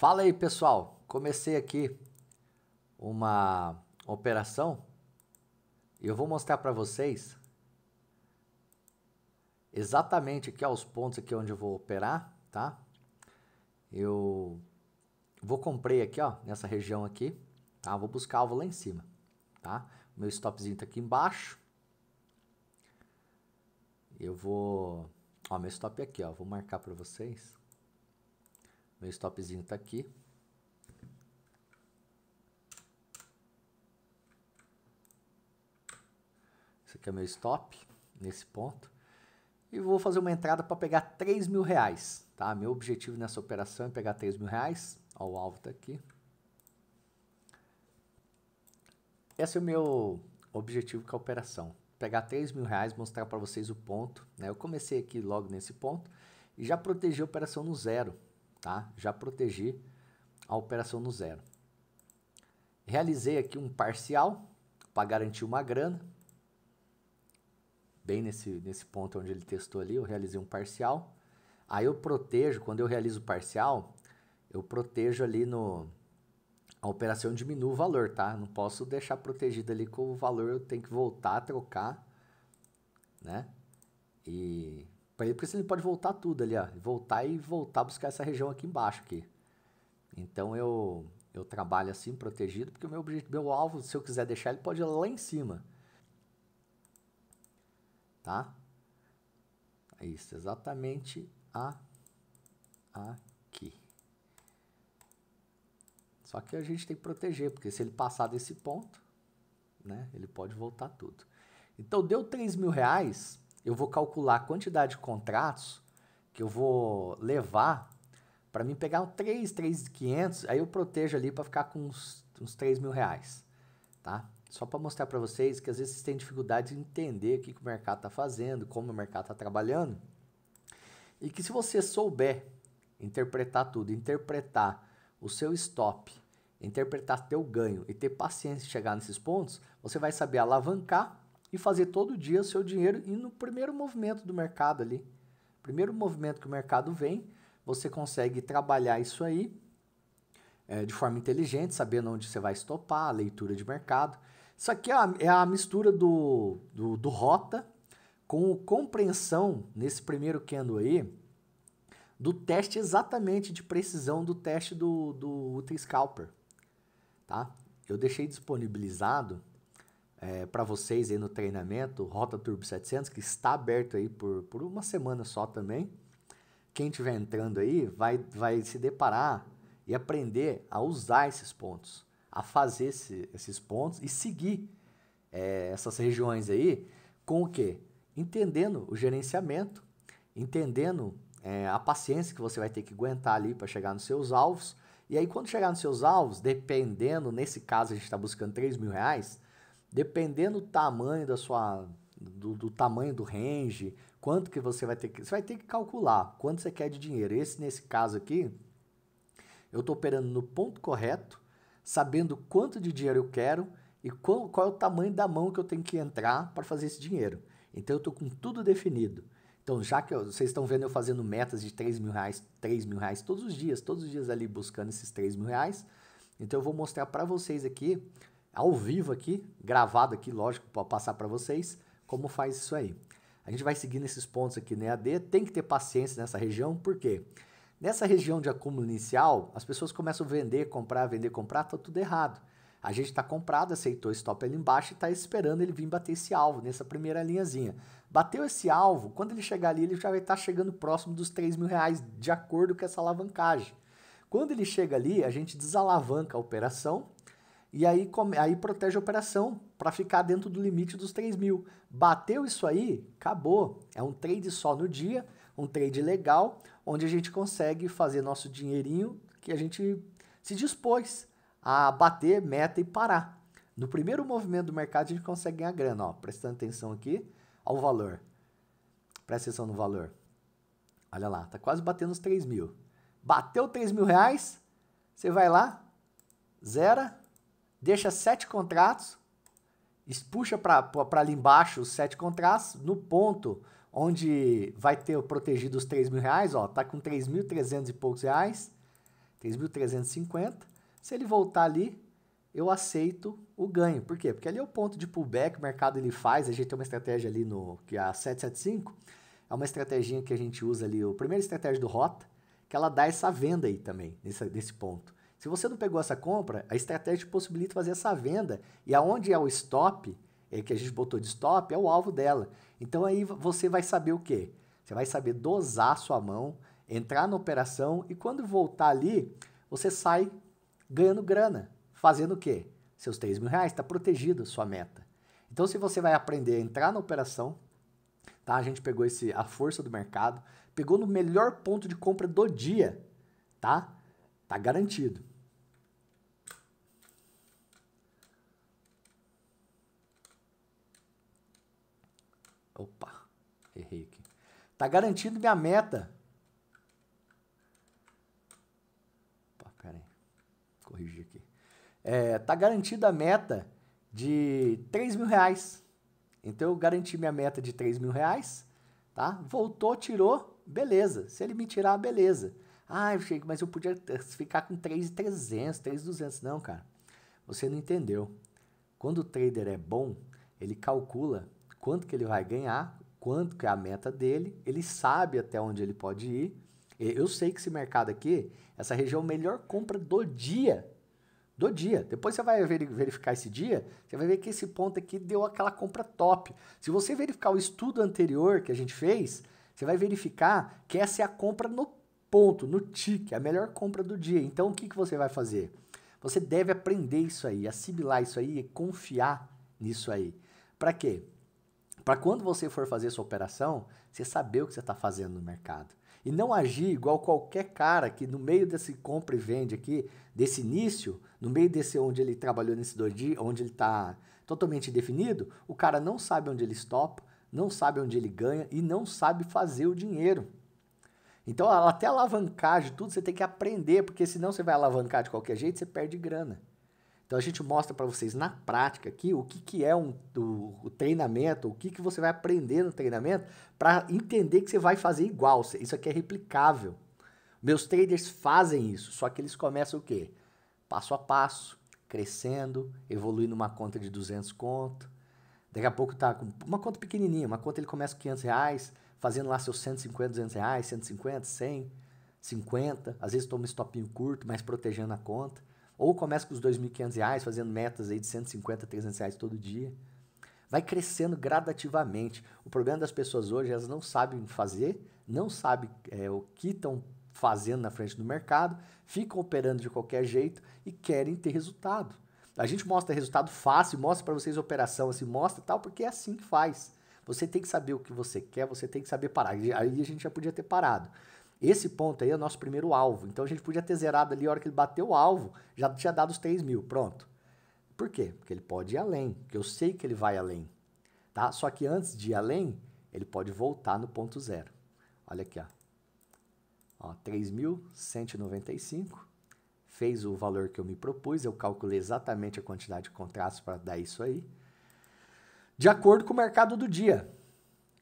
Fala aí, pessoal. Comecei aqui uma operação e eu vou mostrar para vocês exatamente aqui aos pontos aqui onde eu vou operar, tá? Eu vou comprei aqui, ó, nessa região aqui, tá? Vou buscar alvo lá em cima, tá? Meu stopzinho tá aqui embaixo. Eu vou, ó, meu stop é aqui, ó, vou marcar para vocês. Meu stopzinho está aqui. Esse aqui é meu stop, nesse ponto. E vou fazer uma entrada para pegar 3 mil reais, tá? Meu objetivo nessa operação é pegar 3 mil reais. Ó, o alvo está aqui. Esse é o meu objetivo com a operação. Pegar 3 mil reais, mostrar para vocês o ponto. Né? Eu comecei aqui logo nesse ponto e já protegi a operação no zero tá? Já protegi a operação no zero. Realizei aqui um parcial para garantir uma grana. Bem nesse, nesse ponto onde ele testou ali, eu realizei um parcial. Aí eu protejo, quando eu realizo o parcial, eu protejo ali no... A operação diminui o valor, tá? Não posso deixar protegido ali com o valor, eu tenho que voltar a trocar, né? E para ele, porque ele pode voltar tudo ali, ó, voltar e voltar a buscar essa região aqui embaixo aqui. Então eu eu trabalho assim protegido, porque o meu objetivo, meu alvo, se eu quiser deixar, ele pode ir lá em cima. Tá? É isso, exatamente a aqui. Só que a gente tem que proteger, porque se ele passar desse ponto, né, ele pode voltar tudo. Então deu 3 mil reais, eu vou calcular a quantidade de contratos que eu vou levar para mim pegar um 3, 3,500, aí eu protejo ali para ficar com uns, uns 3 mil reais, tá? Só para mostrar para vocês que às vezes vocês têm dificuldade de entender o que, que o mercado está fazendo, como o mercado está trabalhando. E que se você souber interpretar tudo, interpretar o seu stop, interpretar teu ganho e ter paciência de chegar nesses pontos, você vai saber alavancar e fazer todo dia o seu dinheiro e no primeiro movimento do mercado ali. Primeiro movimento que o mercado vem, você consegue trabalhar isso aí é, de forma inteligente, sabendo onde você vai estopar, a leitura de mercado. Isso aqui é a, é a mistura do, do, do, rota com compreensão nesse primeiro candle aí do teste exatamente de precisão do teste do, do Ultra Scalper. Tá? Eu deixei disponibilizado é, para vocês aí no treinamento, Rota Turbo 700, que está aberto aí por, por uma semana só também. Quem estiver entrando aí vai, vai se deparar e aprender a usar esses pontos, a fazer esse, esses pontos e seguir é, essas regiões aí com o quê? Entendendo o gerenciamento, entendendo é, a paciência que você vai ter que aguentar ali para chegar nos seus alvos. E aí, quando chegar nos seus alvos, dependendo, nesse caso a gente está buscando 3 mil reais, dependendo do tamanho da sua do, do, tamanho do range, quanto que você vai ter que você vai ter que calcular quanto você quer de dinheiro. Esse nesse caso aqui, eu estou operando no ponto correto, sabendo quanto de dinheiro eu quero e qual, qual é o tamanho da mão que eu tenho que entrar para fazer esse dinheiro. Então eu estou com tudo definido. Então, já que eu, vocês estão vendo eu fazendo metas de 3 mil reais, 3 mil reais todos os dias, todos os dias ali buscando esses 3 mil reais, então eu vou mostrar para vocês aqui ao vivo aqui, gravado aqui, lógico, para passar para vocês como faz isso aí. A gente vai seguir nesses pontos aqui a d tem que ter paciência nessa região, por quê? Nessa região de acúmulo inicial, as pessoas começam a vender, comprar, vender, comprar, tá tudo errado. A gente está comprado, aceitou stop ali embaixo e está esperando ele vir bater esse alvo, nessa primeira linhazinha. Bateu esse alvo, quando ele chegar ali, ele já vai estar tá chegando próximo dos 3 mil reais, de acordo com essa alavancagem. Quando ele chega ali, a gente desalavanca a operação e aí, come, aí protege a operação para ficar dentro do limite dos 3 mil. Bateu isso aí, acabou. É um trade só no dia, um trade legal, onde a gente consegue fazer nosso dinheirinho que a gente se dispôs a bater meta e parar. No primeiro movimento do mercado a gente consegue ganhar grana, ó, prestando atenção aqui ao valor. Presta atenção no valor. Olha lá, tá quase batendo os 3 mil. Bateu 3 mil reais, você vai lá, zera, deixa sete contratos, puxa para ali embaixo os sete contratos, no ponto onde vai ter protegido os 3 mil reais, ó, tá com 3.300 e poucos reais, 3.350. Se ele voltar ali, eu aceito o ganho. Por quê? Porque ali é o ponto de pullback, o mercado ele faz, a gente tem uma estratégia ali no que é a 775, é uma estratégia que a gente usa ali, a primeira estratégia do Rota, que ela dá essa venda aí também, nesse, nesse ponto. Se você não pegou essa compra, a estratégia possibilita fazer essa venda. E aonde é o stop, é, que a gente botou de stop, é o alvo dela. Então aí você vai saber o quê? Você vai saber dosar sua mão, entrar na operação e quando voltar ali, você sai ganhando grana. Fazendo o quê? Seus 3 mil reais, está a sua meta. Então, se você vai aprender a entrar na operação, tá? A gente pegou esse, a força do mercado, pegou no melhor ponto de compra do dia, tá? Tá garantido. Tá garantido minha meta. Opa, pera aí. Corrigir aqui. É, tá garantida a meta de 3 mil reais. Então eu garanti minha meta de 3 mil reais, tá? Voltou, tirou, beleza. Se ele me tirar, beleza. Ah, Chico, mas eu podia ficar com 3,300, 3,200. Não, cara. Você não entendeu. Quando o trader é bom, ele calcula quanto que ele vai ganhar quanto que é a meta dele, ele sabe até onde ele pode ir. Eu sei que esse mercado aqui, essa região é melhor compra do dia. Do dia. Depois você vai verificar esse dia, você vai ver que esse ponto aqui deu aquela compra top. Se você verificar o estudo anterior que a gente fez, você vai verificar que essa é a compra no ponto, no tique, a melhor compra do dia. Então o que, que você vai fazer? Você deve aprender isso aí, assimilar isso aí e confiar nisso aí. Para quê? Para quando você for fazer sua operação, você saber o que você está fazendo no mercado. E não agir igual qualquer cara que no meio desse compra e vende aqui, desse início, no meio desse onde ele trabalhou nesse dois dias, onde ele está totalmente definido, o cara não sabe onde ele stopa, não sabe onde ele ganha e não sabe fazer o dinheiro. Então, até alavancagem, tudo você tem que aprender, porque senão você vai alavancar de qualquer jeito, você perde grana. Então a gente mostra para vocês na prática aqui o que, que é um, o, o treinamento, o que, que você vai aprender no treinamento para entender que você vai fazer igual. Isso aqui é replicável. Meus traders fazem isso, só que eles começam o quê? Passo a passo, crescendo, evoluindo uma conta de 200 conto. Daqui a pouco tá com uma conta pequenininha, uma conta ele começa com 500 reais, fazendo lá seus 150, 200 reais, 150, 100, 50. Às vezes toma um stopinho curto, mas protegendo a conta. Ou começa com os 2.500 reais, fazendo metas aí de 150, 300 reais todo dia. Vai crescendo gradativamente. O problema das pessoas hoje, elas não sabem fazer, não sabem é, o que estão fazendo na frente do mercado, ficam operando de qualquer jeito e querem ter resultado. A gente mostra resultado fácil, mostra para vocês operação, assim, mostra tal, porque é assim que faz. Você tem que saber o que você quer, você tem que saber parar. Aí a gente já podia ter parado. Esse ponto aí é o nosso primeiro alvo. Então a gente podia ter zerado ali a hora que ele bateu o alvo, já tinha dado os 3 mil, pronto. Por quê? Porque ele pode ir além, que eu sei que ele vai além. Tá? Só que antes de ir além, ele pode voltar no ponto zero. Olha aqui, ó. ó 3.195 fez o valor que eu me propus, eu calculei exatamente a quantidade de contratos para dar isso aí, de acordo com o mercado do dia.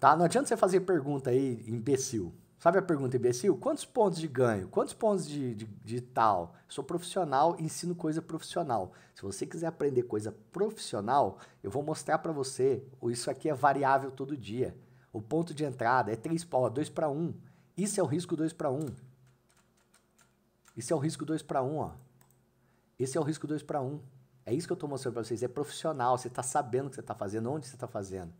Tá? Não adianta você fazer pergunta aí, imbecil. Sabe a pergunta imbecil? Quantos pontos de ganho? Quantos pontos de, de, de tal? Sou profissional, ensino coisa profissional. Se você quiser aprender coisa profissional, eu vou mostrar para você. Isso aqui é variável todo dia. O ponto de entrada é 3 para 2 para 1. Isso é o risco 2 para 1. Isso é o risco 2 para 1. Ó. Esse é o risco 2 para 1. É isso que eu estou mostrando para vocês. É profissional. Você está sabendo o que você está fazendo, onde você está fazendo.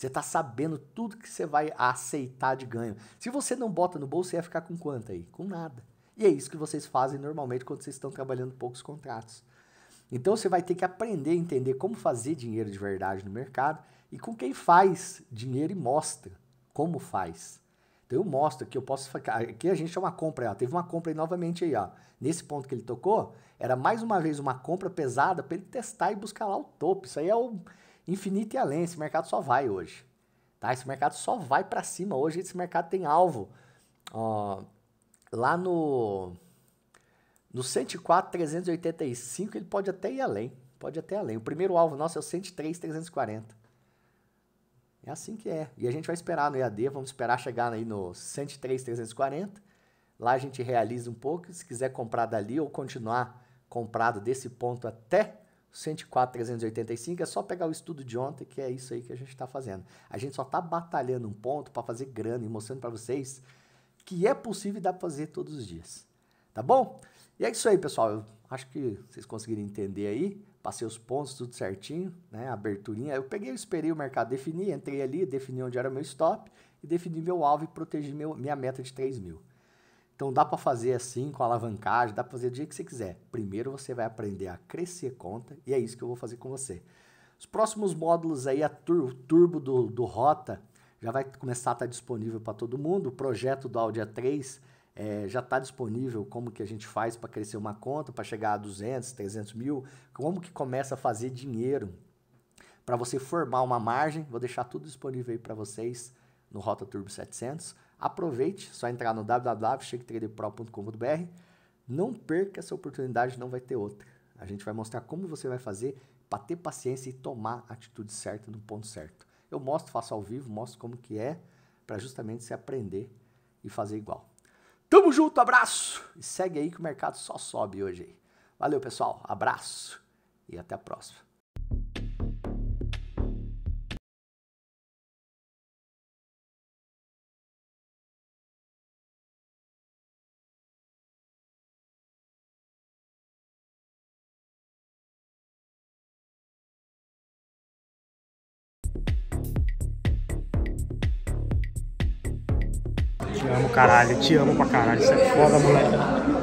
Você está sabendo tudo que você vai aceitar de ganho. Se você não bota no bolso, você ia ficar com quanto aí? Com nada. E é isso que vocês fazem normalmente quando vocês estão trabalhando poucos contratos. Então você vai ter que aprender a entender como fazer dinheiro de verdade no mercado e com quem faz dinheiro e mostra como faz. Então eu mostro que eu posso ficar. Aqui a gente é uma compra, ó. teve uma compra aí novamente aí, ó. Nesse ponto que ele tocou, era mais uma vez uma compra pesada para ele testar e buscar lá o topo. Isso aí é o, infinito e além. Esse mercado só vai hoje. Tá? Esse mercado só vai para cima hoje. Esse mercado tem alvo. Ó, lá no, no 104, 385, ele pode até ir além. Pode até além. O primeiro alvo nosso é o 103, 340. É assim que é. E a gente vai esperar no EAD, vamos esperar chegar aí no 103, 340. Lá a gente realiza um pouco. Se quiser comprar dali ou continuar comprado desse ponto até 104,385, é só pegar o estudo de ontem, que é isso aí que a gente está fazendo. A gente só está batalhando um ponto para fazer grana e mostrando para vocês que é possível e dá para fazer todos os dias. Tá bom? E é isso aí, pessoal. Eu acho que vocês conseguiram entender aí. Passei os pontos tudo certinho, né? aberturinha. Eu peguei, eu esperei o mercado definir, entrei ali, defini onde era meu stop e defini meu alvo e protegi meu, minha meta de 3 mil. Então dá para fazer assim com alavancagem, dá para fazer do jeito que você quiser. Primeiro você vai aprender a crescer conta e é isso que eu vou fazer com você. Os próximos módulos aí, tur o turbo do, do Rota já vai começar a estar tá disponível para todo mundo. O projeto do Audi A3 é, já está disponível como que a gente faz para crescer uma conta, para chegar a 200, 300 mil, como que começa a fazer dinheiro para você formar uma margem. Vou deixar tudo disponível aí para vocês no Rota Turbo 700. Aproveite, só entrar no www.shaketraderpro.com.br. Não perca essa oportunidade, não vai ter outra. A gente vai mostrar como você vai fazer para ter paciência e tomar a atitude certa no ponto certo. Eu mostro, faço ao vivo, mostro como que é, para justamente você aprender e fazer igual. Tamo junto, abraço! E segue aí que o mercado só sobe hoje. Valeu, pessoal. Abraço e até a próxima. Te amo, caralho. Te amo pra caralho. Isso é foda, moleque.